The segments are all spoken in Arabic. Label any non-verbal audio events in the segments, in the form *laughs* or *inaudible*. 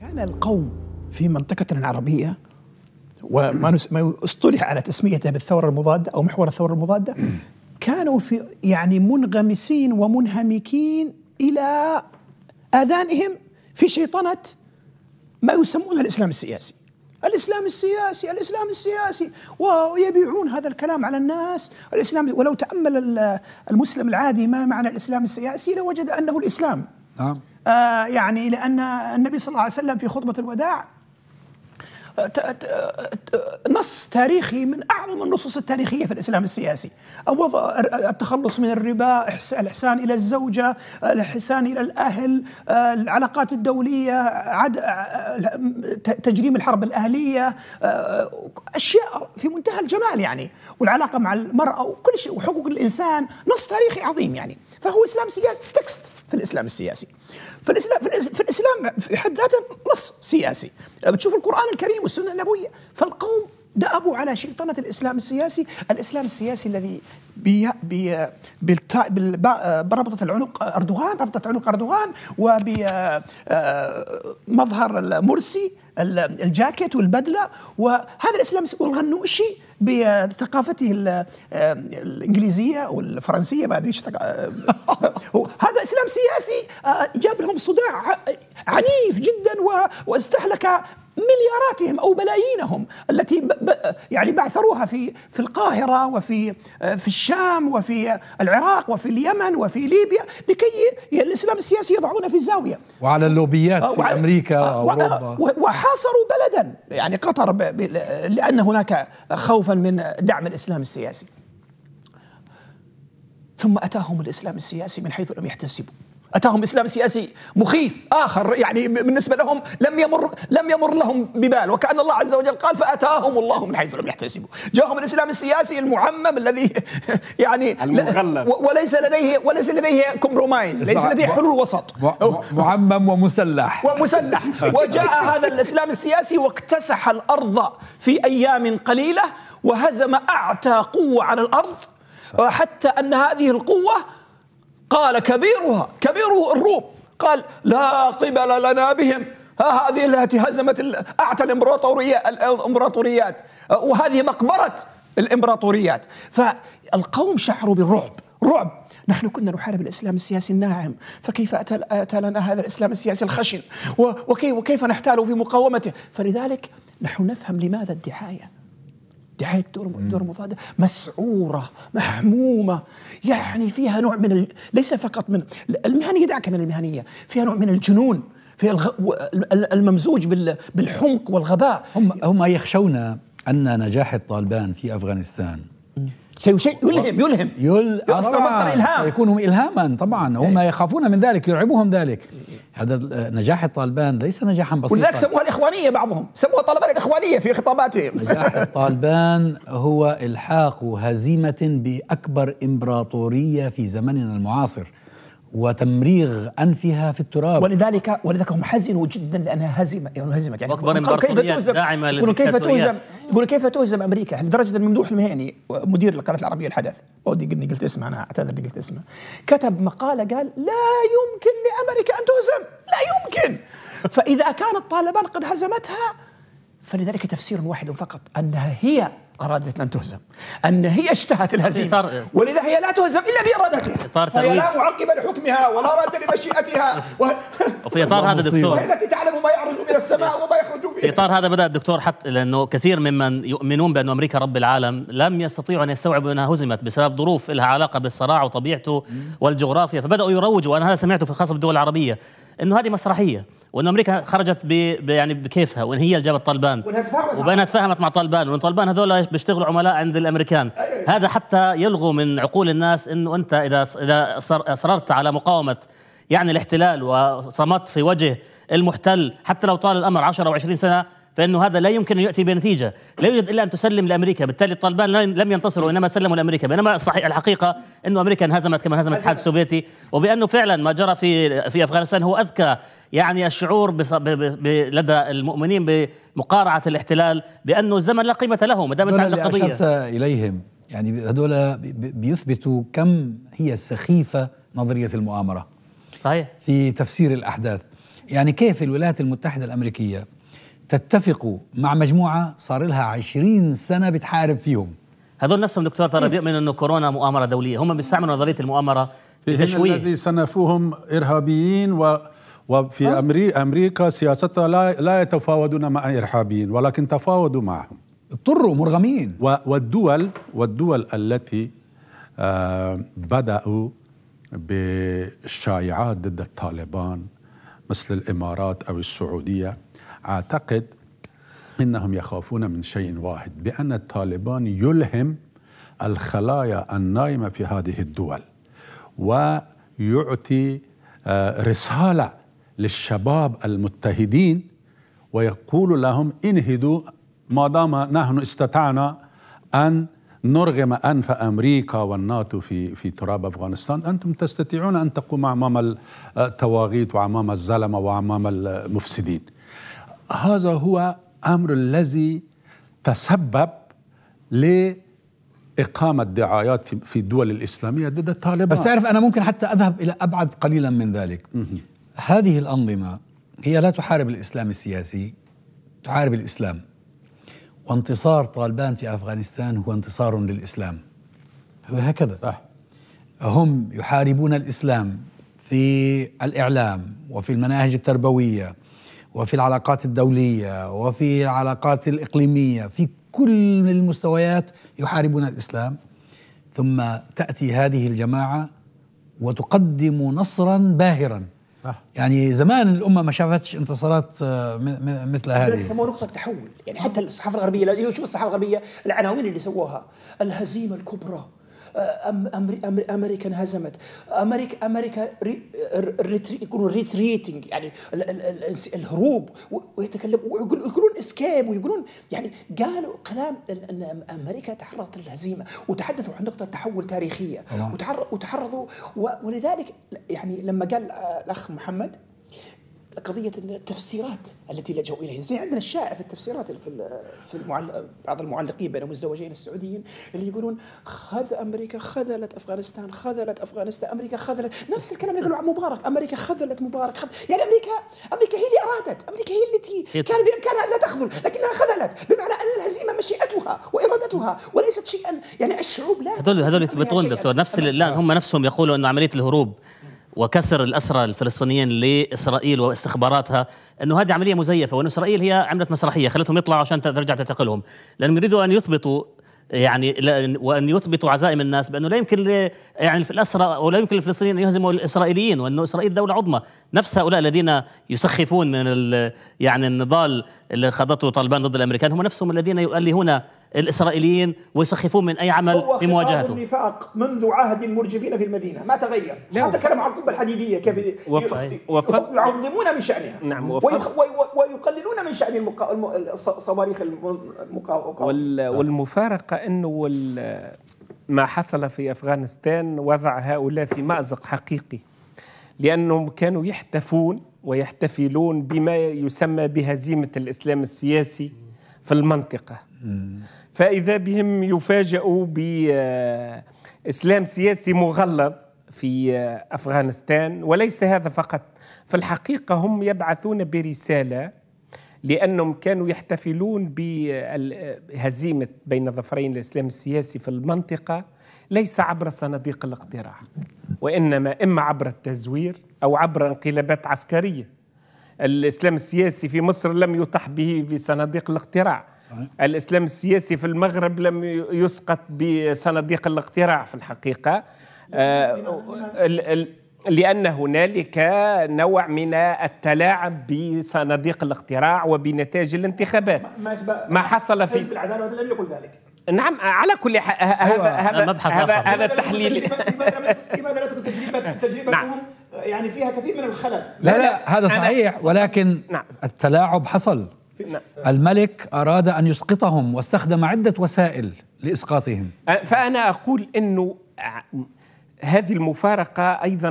كان القوم في منطقتنا العربية وما اصطلح على تسميته بالثورة المضادة أو محور الثورة المضادة كانوا في يعني منغمسين ومنهمكين إلى آذانهم في شيطنة ما يسمون الإسلام السياسي الاسلام السياسي الاسلام السياسي ويبيعون هذا الكلام على الناس الاسلام ولو تامل المسلم العادي ما معنى الاسلام السياسي لوجد انه الاسلام نعم آه، يعني لأن النبي صلى الله عليه وسلم في خطبة الوداع آه، نص تاريخي من اعظم النصوص التاريخيه في الاسلام السياسي، او التخلص من الربا، الاحسان الى الزوجه، الاحسان الى الاهل، آه، العلاقات الدوليه، عد تجريم الحرب الاهليه، اشياء في منتهى الجمال يعني، والعلاقه مع المراه وكل شيء وحقوق الانسان، نص تاريخي عظيم يعني، فهو اسلام سياسي تكست في الاسلام السياسي فالاسلام في الاسلام في حد ذاته نص سياسي بتشوف القران الكريم والسنه النبويه فالقوم دأبوا على شيطنة الإسلام السياسي الإسلام السياسي الذي بي بي بالتا آه، بربطة العنق آه، أردوغان ربطة عنق أردوغان وبمظهر آه، مرسي الجاكيت والبدلة وهذا الإسلام والغنوشي بثقافته آه، الانجليزيه والفرنسيه ما ادري آه، هذا اسلام سياسي آه، جاب لهم صداع عنيف جدا واستهلك ملياراتهم او بلايينهم التي يعني بعثروها في في القاهره وفي آه، في الشام وفي العراق وفي اليمن وفي ليبيا لكي الاسلام السياسي يضعونه في زاويه وعلى اللوبيات آه، في وعلى امريكا آه، واوروبا وحاصروا بلدا يعني قطر لان هناك خوفا من دعم الاسلام السياسي ثم اتاهم الاسلام السياسي من حيث لم يحتسبوا اتاهم اسلام سياسي مخيف اخر يعني بالنسبه لهم لم يمر لم يمر لهم ببال وكان الله عز وجل قال فاتاهم الله من حيث لم يحتسبوا جاءهم الاسلام السياسي المعمم الذي *laughs* يعني المغلب وليس لديه وليس لديه كومبرومايز ليس لديه حلول وسط معمم ومسلح ومسلح وجاء هذا الاسلام السياسي واكتسح الارض في ايام قليله وهزم اعتى قوه على الارض حتى ان هذه القوه قال كبيرها كبيره الروم قال لا قبل لنا بهم ها هذه التي هزمت أعتى الإمبراطورية الإمبراطوريات وهذه مقبرة الإمبراطوريات فالقوم شعروا بالرعب رعب نحن كنا نحارب الاسلام السياسي الناعم فكيف اتى لنا هذا الاسلام السياسي الخشن وكيف وكيف نحتال في مقاومته فلذلك نحن نفهم لماذا الدعايه دعاية دور مضادة مسعورة محمومة يعني فيها نوع من ال... ليس فقط من المهنية دعك من المهنية فيها نوع من الجنون في الغ... الممزوج بال... بالحمق والغباء هم هم يخشون أن نجاح الطالبان في أفغانستان سيشيء يلهم يلهم يل... آه، مصدر إلهام سيكون إلهاما طبعا هم إيه. يخافون من ذلك يرعبهم ذلك هذا آه، نجاح الطالبان ليس نجاحا بسيطا ولذلك سموها الإخوانية بعضهم سموها الطالبان الإخوانية في خطاباتهم نجاح الطالبان هو إلحاق هزيمة بأكبر إمبراطورية في زمننا المعاصر وتمريغ انفها في التراب ولذلك ولذلك هم حزنوا جدا لانها هزمت يعني هزمت يعني اكبر كيف تهزم يقولون كيف تهزم يقولون كيف تهزم امريكا لدرجه ان ممدوح المهيني مدير القناه العربيه الحدث اودي اني قلت اسمه انا اعتذر اني قلت اسمه كتب مقاله قال لا يمكن لامريكا ان تهزم لا يمكن فاذا كان الطالبان قد هزمتها فلذلك تفسير واحد فقط انها هي أرادت أن تهزم أن هي اشتهت الهزيمة ولذا هي لا تهزم إلا بإرادتها إطار فهي لا معقب لحكمها ولا راد لمشيئتها و... وفي إطار هذا دكتور التي تعلم ما يعرج من السماء وما يخرج فيه في إطار هذا بدأ الدكتور حتى لأنه كثير ممن يؤمنون بأن أمريكا رب العالم لم يستطيعوا أن يستوعبوا أنها هزمت بسبب ظروف لها علاقة بالصراع وطبيعته والجغرافيا فبدأوا يروجوا أنا هذا سمعته في خاصة بالدول العربية أنه هذه مسرحية وان امريكا خرجت ب... ب... يعني بكيفها وان هي اللي جابت طالبان وبانها تفاهمت مع طالبان وان طالبان هذول بيشتغلوا عملاء عند الامريكان أيه. هذا حتى يلغو من عقول الناس انه انت اذا اذا اصررت على مقاومه يعني الاحتلال وصمت في وجه المحتل حتى لو طال الامر 10 او 20 سنه فانه هذا لا يمكن ان ياتي بنتيجه، لا يوجد الا ان تسلم لامريكا، بالتالي الطالبان لم ينتصروا انما سلموا لامريكا، بينما صحيح الحقيقه انه امريكا انهزمت كما انهزمت الاتحاد السوفيتي، وبانه فعلا ما جرى في في افغانستان هو اذكى يعني الشعور بص... ب... ب... لدى المؤمنين بمقارعه الاحتلال بانه الزمن لا قيمه له ما دام انت عندك قضيه اشرت اليهم يعني هذول بيثبتوا كم هي سخيفه نظريه المؤامره صحيح في تفسير الاحداث يعني كيف الولايات المتحده الامريكيه تتفق مع مجموعة صار لها عشرين سنة بتحارب فيهم هذول نفسهم دكتور ترى إيه. بيؤمنوا أنه كورونا مؤامرة دولية هم بيستعملوا نظرية المؤامرة تشويه الذي صنفوهم إرهابيين و وفي أه؟ أمريكا, أمريكا سياستها لا, لا يتفاوضون مع إرهابيين ولكن تفاوضوا معهم اضطروا مرغمين والدول والدول التي آه بدأوا بالشائعات ضد الطالبان مثل الإمارات أو السعودية أعتقد إنهم يخافون من شيء واحد بأن الطالبان يلهم الخلايا النايمة في هذه الدول ويعطي آه، رسالة للشباب المتهدين ويقول لهم انهدوا ما دام نحن استطعنا أن نرغم أنف أمريكا والناتو في في تراب أفغانستان أنتم تستطيعون أن تقوموا أمام آه، التواغيت وأمام الزلمة وأمام المفسدين هذا هو أمر الذي تسبب لإقامة دعايات في الدول الإسلامية ضد الطالبان بس تعرف أنا ممكن حتى أذهب إلى أبعد قليلا من ذلك هذه الأنظمة هي لا تحارب الإسلام السياسي تحارب الإسلام وانتصار طالبان في أفغانستان هو انتصار للإسلام هكذا صح. هم يحاربون الإسلام في الإعلام وفي المناهج التربوية وفي العلاقات الدوليه وفي العلاقات الاقليميه في كل المستويات يحاربون الاسلام ثم تاتي هذه الجماعه وتقدم نصرا باهرا صح. يعني زمان الامه ما شافتش انتصارات آه، مثل هذه يسموها نقطه تحول يعني حتى الصحافه الغربيه شوف الصحافه الغربيه العناوين اللي سووها الهزيمه الكبرى امريكا انهزمت امريكا امريكا يكونوا ريتريتنج يعني الهروب ويتكلم ويقولون اسكيب ويقولون يعني قالوا كلام ان امريكا تعرضت للهزيمه وتحدثوا عن نقطه تحول تاريخيه وتعرضوا ولذلك يعني لما قال الاخ محمد قضيه التفسيرات التي لجأوا اليها، زي عندنا الشائع في التفسيرات في في بعض المعلقين بين المزدوجين السعوديين اللي يقولون خذ امريكا خذلت افغانستان، خذلت افغانستان، امريكا خذلت، نفس الكلام اللي يقولوا عن مبارك، امريكا خذلت مبارك، خذ... يعني امريكا امريكا هي اللي ارادت، امريكا هي التي كان بامكانها لا تخذل، لكنها خذلت، بمعنى ان الهزيمه مشيئتها وارادتها وليست شيئا يعني الشعوب لا هذول هذول يثبتون دكتور نفس لا هم نفسهم يقولوا أن عمليه الهروب وكسر الأسرى الفلسطينيين لإسرائيل واستخباراتها أنه هذه عملية مزيفة وأن إسرائيل هي عملت مسرحية خلتهم يطلعوا عشان ترجع تعتقلهم لأنهم يريدوا أن يثبتوا يعني وان يثبتوا عزائم الناس بانه لا يمكن يعني في الاسرى او لا يمكن للفلسطينيين ان يهزموا الاسرائيليين وانه اسرائيل دوله عظمى نفس هؤلاء الذين يسخفون من يعني النضال اللي خاضته طالبان ضد الامريكان هم نفسهم الذين يؤلهون الإسرائيليين ويسخفون من أي عمل في هو النفاق منذ عهد المرجفين في المدينة ما تغير حتى كلام عن القبة الحديدية كيف وف... وف... يعظمون من شأنها نعم وف... ويخ... وي... ويقللون من شأن المقا... الصواريخ المقاومه وال... والمفارقة أنه وال... ما حصل في أفغانستان وضع هؤلاء في مأزق حقيقي لأنهم كانوا يحتفون ويحتفلون بما يسمى بهزيمة الإسلام السياسي في المنطقة فإذا بهم يفاجئوا بإسلام سياسي مغلظ في أفغانستان وليس هذا فقط في الحقيقة هم يبعثون برسالة لأنهم كانوا يحتفلون بهزيمة بين ظفرين الإسلام السياسي في المنطقة ليس عبر صناديق الاقتراع وإنما إما عبر التزوير أو عبر انقلابات عسكرية الإسلام السياسي في مصر لم يطح به بصناديق الاقتراع الإسلام السياسي في المغرب لم يسقط بصناديق الاقتراع في الحقيقة آه، لأن هنالك نوع من التلاعب بصناديق الاقتراع وبنتائج الانتخابات ما حصل في حزب العدالة لم يقل ذلك نعم على كل حال أيوة، هذا هذا هذا التحليل لماذا لا تكون تجربه نعم. تجربتهم يعني فيها كثير من الخلل لا لا هذا صحيح ولكن نعم. التلاعب حصل نعم. الملك أراد أن يسقطهم واستخدم عدة وسائل لإسقاطهم فأنا أقول أنه هذه المفارقة أيضا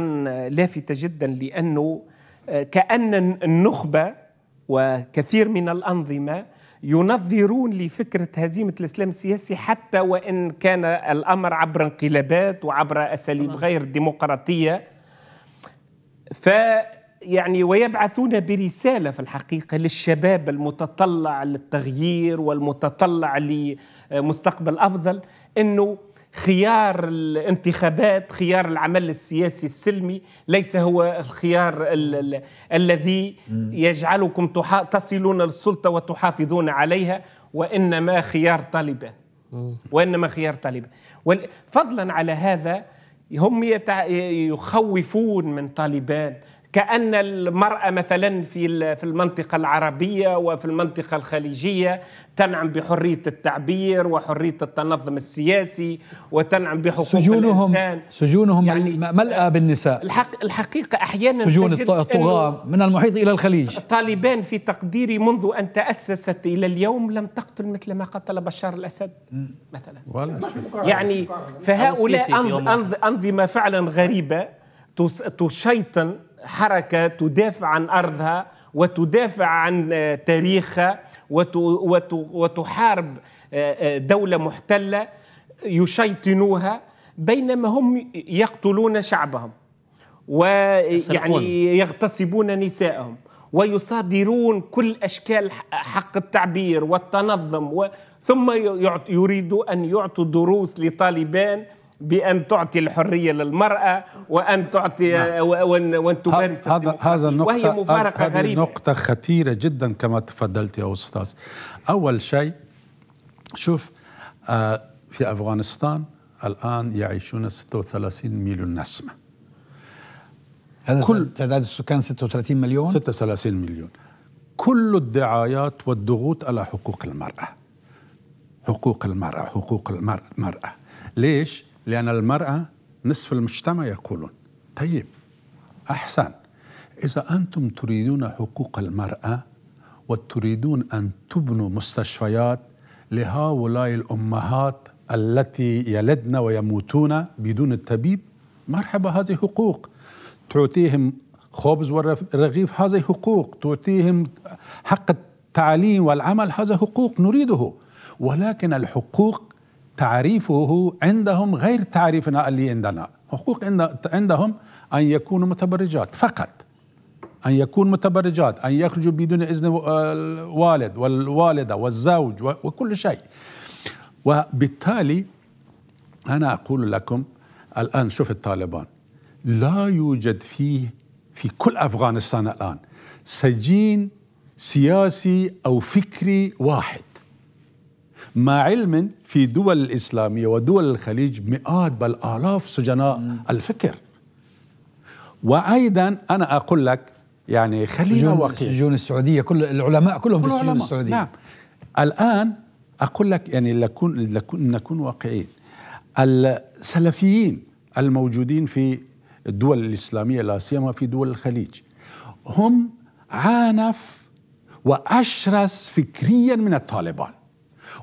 لافتة جدا لأنه كأن النخبة وكثير من الأنظمة ينظرون لفكرة هزيمة الإسلام السياسي حتى وإن كان الأمر عبر انقلابات وعبر أساليب غير ديمقراطية ف يعني ويبعثون برسالة في الحقيقة للشباب المتطلع للتغيير والمتطلع لمستقبل أفضل أنه خيار الانتخابات خيار العمل السياسي السلمي ليس هو الخيار ال ال الذي يجعلكم تصلون للسلطة وتحافظون عليها وإنما خيار طالبان وإنما خيار طالبان فضلا على هذا هم يخوفون من طالبان كأن المرأة مثلا في في المنطقة العربية وفي المنطقة الخليجية تنعم بحرية التعبير وحرية التنظم السياسي وتنعم بحقوق سجونهم الإنسان سجونهم يعني ملأى بالنساء الحق الحقيقة أحيانا سجون الطغاة من المحيط إلى الخليج طالبان في تقديري منذ أن تأسست إلى اليوم لم تقتل مثل ما قتل بشار الأسد مثلا ولا يعني فهؤلاء أنظمة فعلا غريبة تشيطن حركه تدافع عن ارضها وتدافع عن آه، تاريخها وتحارب آه، آه، دوله محتله يشيطنوها بينما هم يقتلون شعبهم ويعني يغتصبون نسائهم ويصادرون كل اشكال حق التعبير والتنظم ثم يريدوا ان يعطوا دروس لطالبان بأن تعطي الحرية للمرأة وأن تعطي نعم. وأن, وأن تمارس هذا هذا النقطة وهي مفارقة هذه غريبة نقطة خطيرة جدا كما تفضلت يا أستاذ أول شيء شوف آه، في أفغانستان الآن يعيشون 36 مليون نسمة هذا كل تعداد السكان 36 مليون 36 مليون كل الدعايات والضغوط على حقوق المرأة حقوق المرأة حقوق المرأة ليش؟ لأن المرأة نصف المجتمع يقولون طيب أحسن إذا أنتم تريدون حقوق المرأة وتريدون أن تبنوا مستشفيات لهؤلاء الأمهات التي يلدن ويموتون بدون الطبيب مرحبا هذه حقوق تعطيهم خبز والرغيف هذه حقوق تعطيهم حق التعليم والعمل هذا حقوق نريده ولكن الحقوق تعريفه عندهم غير تعريفنا اللي عندنا حقوق عندهم أن يكونوا متبرجات فقط أن يكون متبرجات أن يخرجوا بدون إذن الوالد آه، والوالدة والزوج وكل شيء وبالتالي أنا أقول لكم الآن شوف الطالبان لا يوجد فيه في كل أفغانستان الآن سجين سياسي أو فكري واحد مع علم في دول الإسلامية ودول الخليج مئات بل آلاف سجناء الفكر وأيضا أنا أقول لك يعني خلينا واقعيين السجون السعودية كل العلماء كلهم في السجون السعودية نعم الآن أقول لك يعني لكون, لكون نكون واقعيين السلفيين الموجودين في الدول الإسلامية لا سيما في دول الخليج هم عانف وأشرس فكريا من الطالبان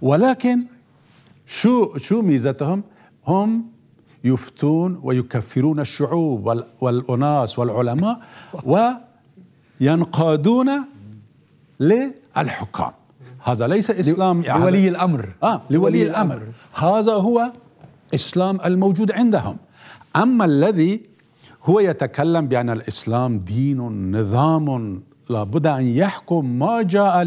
ولكن شو شو ميزتهم هم يفتون ويكفرون الشعوب والأناس والعلماء وينقادون للحكام هذا ليس إسلام لولي الأمر آه لولي الأمر هذا هو إسلام الموجود عندهم أما الذي هو يتكلم بأن الإسلام دين نظام لابد أن يحكم ما جاء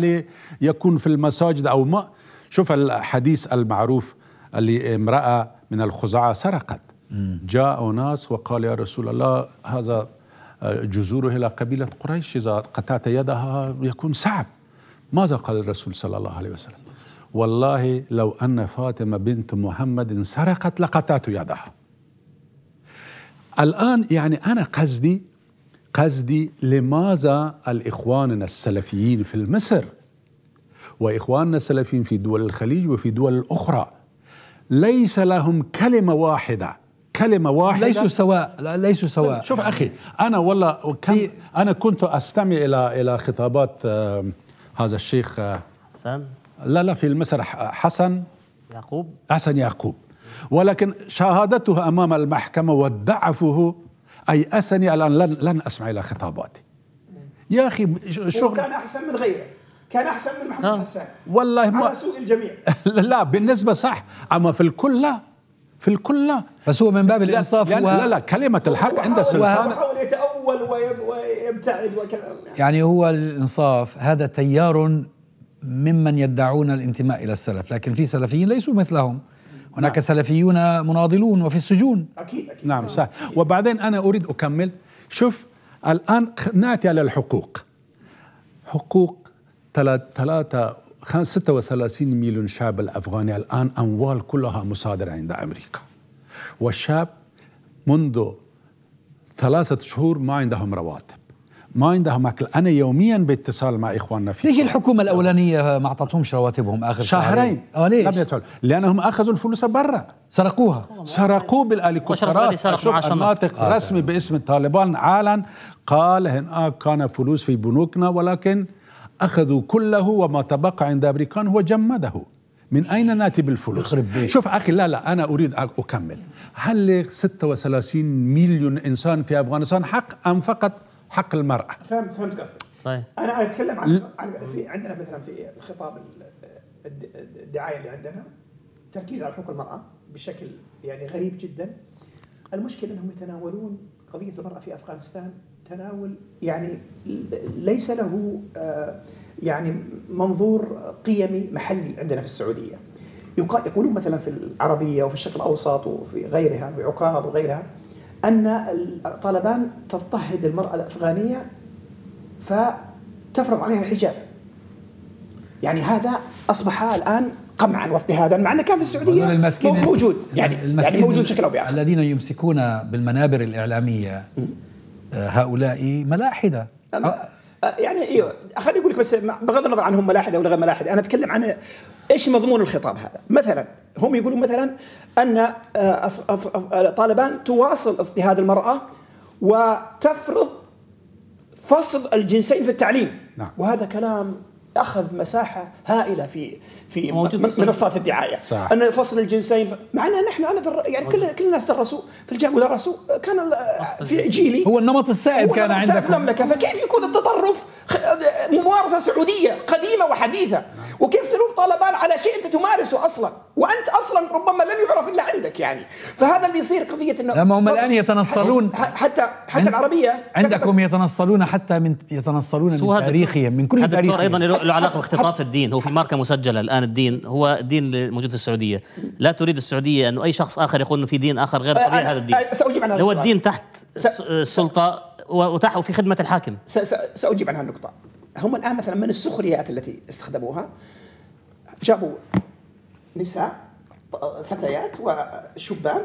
ليكون في المساجد أو ما شوف الحديث المعروف اللي امرأة من الخزعة سرقت جاء ناس وقال يا رسول الله هذا آه، جذوره إلى قبيلة قريش إذا قطعت يدها يكون صعب ماذا قال الرسول صلى الله عليه وسلم والله لو أن فاطمة بنت محمد سرقت لقطعت يدها الآن يعني أنا قصدي قصدي لماذا الإخواننا السلفيين في مصر وإخواننا السلفيين في دول الخليج وفي دول الاخرى ليس لهم كلمة واحدة كلمة واحدة ليسوا سواء لا ليسوا سواء شوف أخي أنا والله كان أنا كنت أستمع إلى إلى خطابات آه، هذا الشيخ آه، حسن لا لا في المسرح آه، حسن يعقوب حسن يعقوب ولكن شهادته أمام المحكمة اي أيأسني الآن لن, لن أسمع إلى خطاباتي يا أخي شغل كان أحسن من غيره كان احسن من محمود نعم. حسان والله ما على سوء الجميع *laughs* لا بالنسبه صح اما في الكل لا في الكل لا بس هو من باب الانصاف لا و... لا, لا كلمه الحق عند السلطان يحاول يتاول ويبتعد وكذا يعني. يعني هو الانصاف هذا تيار ممن يدعون الانتماء الى السلف لكن في سلفيين ليسوا مثلهم هناك نعم. سلفيون مناضلون وفي السجون اكيد اكيد نعم صح أكيد. وبعدين انا اريد اكمل شوف الان ناتي على الحقوق حقوق 3 36 مليون شاب الافغاني الان اموال كلها مصادره عند امريكا والشاب منذ ثلاثة شهور ما عندهم رواتب ما عندهم اكل انا يوميا باتصال مع اخواننا في ليش الحكومه الاولانيه ما اعطتهمش رواتبهم اخر شهرين اه ليش؟ لم يدفعوا لانهم اخذوا الفلوس برا سرقوها سرقوه بالاليكوبترات سرق ناطق آه. رسمي باسم طالبان عالا قال هناك كان فلوس في بنوكنا ولكن أخذوا كله وما تبقى عند أمريكان هو جمده من أين نأتي بالفلوس يخرب بيه. شوف أخي لا لا أنا أريد أكمل هل ل 36 مليون إنسان في أفغانستان حق أم فقط حق المرأة فهمت فهمت قصدك طيب أنا أتكلم عن, عن في عندنا مثلا في الخطاب الدعاية اللي عندنا تركيز على حقوق المرأة بشكل يعني غريب جدا المشكلة أنهم يتناولون قضية المرأة في أفغانستان التناول يعني ليس له آه، يعني منظور قيمي محلي عندنا في السعوديه يقولون مثلا في العربيه وفي الشرق الاوسط وفي غيرها بعكاظ وغيرها ان طالبان تضطهد المراه الافغانيه فتفرض عليها الحجاب يعني هذا اصبح الان قمعا واضطهادا مع انه كان في السعوديه موجود يعني-, يعني المسكين يعني موجود بشكل او باخر الذين يمسكون بالمنابر الاعلاميه هؤلاء ملاحده يعني ايوه خليني اقول لك بس بغض النظر عن هم ملاحده ولا غير ملاحده انا اتكلم عن ايش مضمون الخطاب هذا مثلا هم يقولون مثلا ان آه، طالبان تواصل اضطهاد المراه وتفرض فصل الجنسين في التعليم نعم. وهذا كلام اخذ مساحه هائله في في منصات الدعايه صح. ان فصل الجنسين مع ان نحن انا در يعني كل كل الناس درسوا في الجامعه ودرسوا كان في جيلي هو النمط السائد كان عندك في المملكه فكيف يكون التطرف ممارسه سعوديه قديمه وحديثه وكيف تلوم طالبان على شيء انت تمارسه اصلا وانت اصلا ربما لم يعرف الا عندك يعني فهذا اللي يصير قضيه انه لما هم الان يتنصلون حتى حتى العربيه عندكم يتنصلون حتى من يتنصلون من تاريخهم من كل تاريخهم ايضا له علاقه باختطاف الدين هو في ماركه مسجله الان الدين هو الدين الموجود في السعوديه لا تريد السعوديه انه اي شخص اخر يقول انه في دين اخر غير طبيعي هذا الدين ساجيب عن هذا هو الدين تحت السلطه وتحت وفي خدمه الحاكم ساجيب عن هذه النقطه هم الان مثلا من السخريات التي استخدموها جابوا نساء فتيات وشبان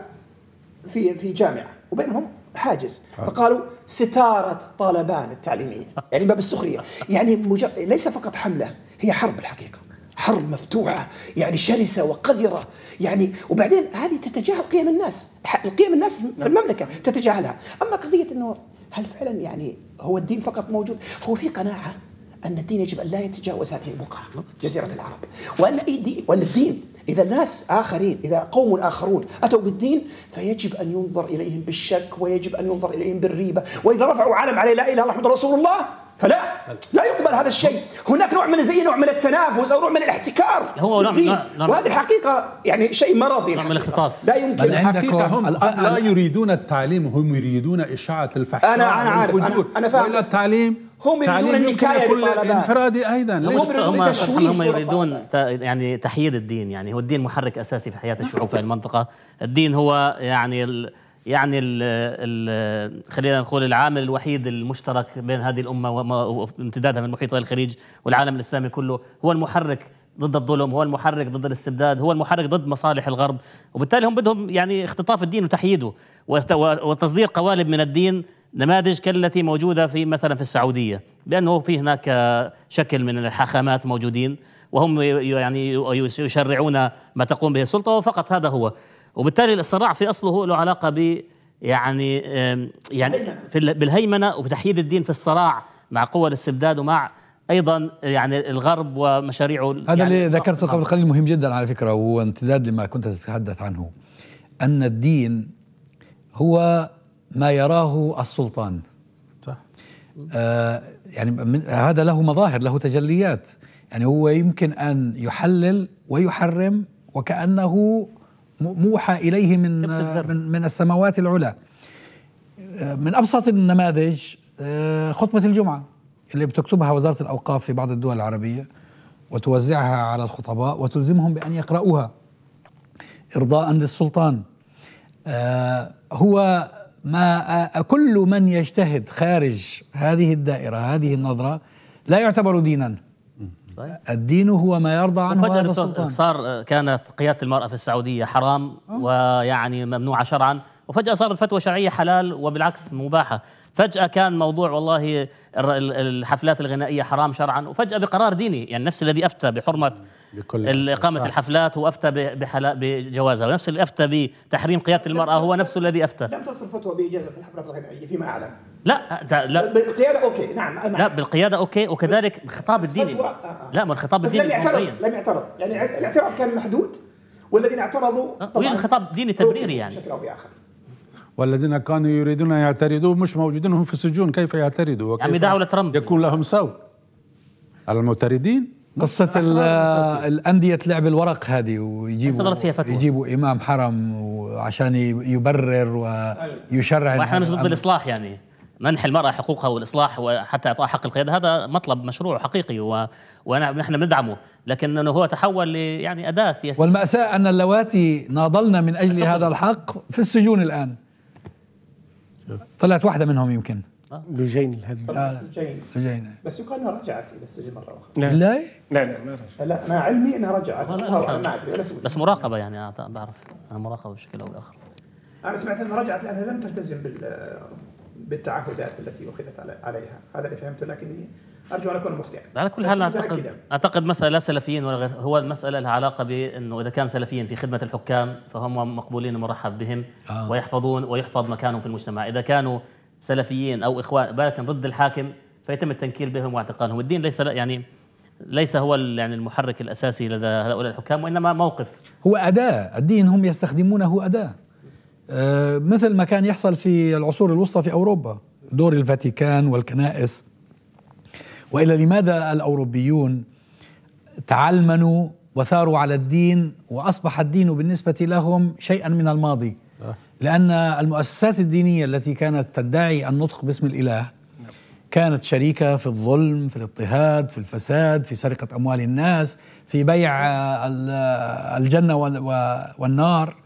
في في جامعه وبينهم حاجز فقالوا ستارة طالبان التعليمية يعني باب السخرية يعني مجر... ليس فقط حملة هي حرب الحقيقة حرب مفتوحة يعني شرسة وقذرة يعني وبعدين هذه تتجاهل قيم الناس قيم الناس في نعم. المملكة تتجاهلها أما قضية أنه هل فعلا يعني هو الدين فقط موجود هو في قناعة أن الدين يجب أن لا يتجاوز هذه البقعة جزيرة العرب وأن أي دين وأن الدين إذا الناس آخرين إذا قوم آخرون أتوا بالدين فيجب أن ينظر إليهم بالشك ويجب أن ينظر إليهم بالريبة وإذا رفعوا علم عليه لا إله إلا الله محمد رسول الله فلا لا يقبل هذا الشيء هناك نوع من زي نوع من التنافس او نوع من الاحتكار هو نوع نوع وهذه الحقيقه يعني شيء مرضي نوع من الاختطاف لا يمكن بل عندك هم لا يريدون التعليم هم يريدون اشاعه الفحشاء انا انا عارف انا, أنا فاهم التعليم هم يريدون النكاية الانفرادي ايضا ليش هم, هم يريدون يعني تحييد الدين يعني هو الدين محرك اساسي في حياه الشعوب في نعم. المنطقه الدين هو يعني ال يعني الـ الـ خلينا نقول العامل الوحيد المشترك بين هذه الامه وامتدادها من محيطها الخليج والعالم الاسلامي كله هو المحرك ضد الظلم هو المحرك ضد الاستبداد هو المحرك ضد مصالح الغرب وبالتالي هم بدهم يعني اختطاف الدين وتحييده وتصدير قوالب من الدين نماذج كالتي موجودة في مثلا في السعودية بأنه في هناك شكل من الحاخامات موجودين وهم يعني يشرعون ما تقوم به السلطة وفقط هذا هو وبالتالي الصراع في أصله له علاقة ب يعني يعني في بالهيمنة وبتحييد الدين في الصراع مع قوى الاستبداد ومع ايضا يعني الغرب ومشاريعه هذا يعني اللي ذكرته قبل قليل مهم جدا على فكره وامتداد امتداد لما كنت تتحدث عنه ان الدين هو ما يراه السلطان صح آه يعني من هذا له مظاهر له تجليات يعني هو يمكن ان يحلل ويحرم وكانه موحى اليه من من, من السماوات العلى آه، من ابسط النماذج آه، خطبه الجمعه اللي بتكتبها وزاره الاوقاف في بعض الدول العربيه وتوزعها على الخطباء وتلزمهم بان يقرأوها ارضاء للسلطان آه، هو ما كل من يجتهد خارج هذه الدائرة هذه النظرة لا يعتبر دينا صحيح. الدين هو ما يرضى عنه هذا السلطان صار كانت قيادة المرأة في السعودية حرام أه. ويعني ممنوعة شرعا وفجأة صارت فتوى شرعية حلال وبالعكس مباحة فجأة كان موضوع والله الحفلات الغنائية حرام شرعا وفجأة بقرار ديني يعني نفس الذي أفتى بحرمة إقامة الحفلات هو أفتى بجوازها ونفس اللي أفتى بتحريم قيادة المرأة هو نفسه الذي أفتى لم تصدر فتوى بإجازة الحفلات الغنائية فيما أعلم لا لا بالقياده اوكي نعم لا بالقياده اوكي وكذلك الخطاب الديني آه، آه. لا ما الخطاب الديني لم يعترض لم يعترض يعني الاعتراض كان محدود والذين اعترضوا آه، ويوجد خطاب ديني تبريري يعني بشكل او باخر والذين كانوا يريدون أن يعترضوا مش موجودين هم في السجون كيف يعترضوا يعني وكيف يعني دعوة لترامب يكون لهم صوت المعترضين قصة الأندية لعب الورق هذه ويجيبوا صدرت فيها يجيبوا إمام حرم عشان يبرر ويشرع ونحن مش ضد الإصلاح يعني منح المرأة حقوقها والإصلاح وحتى إعطاء حق القيادة هذا مطلب مشروع حقيقي و... ونحن بندعمه لكن أنه هو تحول ل يعني أداة سياسية والمأساة أن اللواتي ناضلن من أجل هذا الحق في السجون الآن طلعت واحده منهم يمكن لوجين آه لوجين آه، آه، بس يقال انها رجعت الى السجن مره اخرى لا نعم. نعم. لا لا رجعت لا انا علمي انها رجعت ما ادري بس مراقبه يعني انا بعرف انا مراقبه بشكل او باخر انا سمعت انها رجعت لانها لم تلتزم بال بالتعهدات التي اخذت عليها هذا اللي فهمته لكن ارجو ان اكون مخطئا على كل حال اعتقد كدا. اعتقد مساله لا سلفيين ولا غير هو المساله لها علاقه بانه اذا كان سلفيين في خدمه الحكام فهم مقبولين ومرحب بهم آه. ويحفظون ويحفظ مكانهم في المجتمع اذا كانوا سلفيين او اخوان ولكن ضد الحاكم فيتم التنكيل بهم واعتقالهم الدين ليس يعني ليس هو يعني المحرك الاساسي لدى هؤلاء الحكام وانما موقف هو اداه الدين هم يستخدمونه اداه آه، مثل ما كان يحصل في العصور الوسطى في اوروبا دور الفاتيكان والكنائس والا لماذا الاوروبيون تعلمنوا وثاروا على الدين واصبح الدين بالنسبه لهم شيئا من الماضي لان المؤسسات الدينيه التي كانت تدعي النطق باسم الاله كانت شريكه في الظلم في الاضطهاد في الفساد في سرقه اموال الناس في بيع الجنه والنار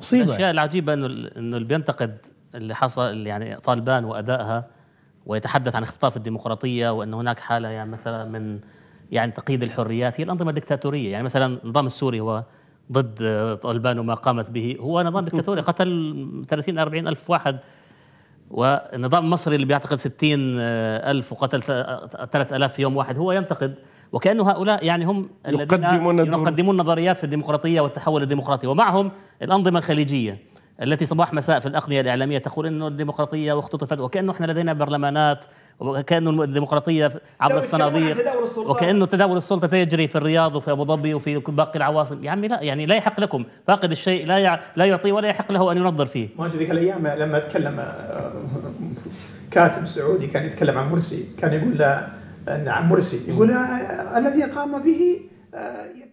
مصيبه الاشياء العجيبه انه انه اللي بينتقد اللي حصل يعني طالبان وادائها ويتحدث عن اختطاف الديمقراطيه وان هناك حاله يعني مثلا من يعني تقييد الحريات هي الانظمه الدكتاتوريه يعني مثلا النظام السوري هو ضد آه، طالبان وما قامت به هو نظام دكتاتوري قتل 30 40 الف واحد والنظام المصري اللي بيعتقد 60 آه، ألف وقتل 3000 آه، في يوم واحد هو ينتقد وكأنه هؤلاء يعني هم الذين يقدمون نظريات في الديمقراطية والتحول الديمقراطي ومعهم الأنظمة الخليجية التي صباح مساء في الاقنيه الإعلامية تقول أنه الديمقراطية واختطفت وكأنه إحنا لدينا برلمانات وكأنه الديمقراطية عبر الصناديق وكأنه تداول السلطة يجري في الرياض وفي أبو ظبي وفي باقي العواصم يا عمي لا يعني لا يحق لكم فاقد الشيء لا يع... لا يعطيه ولا يحق له أن ينظر فيه ما ذيك الأيام لما تكلم آه، كاتب سعودي كان يتكلم عن مرسي كان يقول له آه، عن مرسي يقول آه، الذي قام به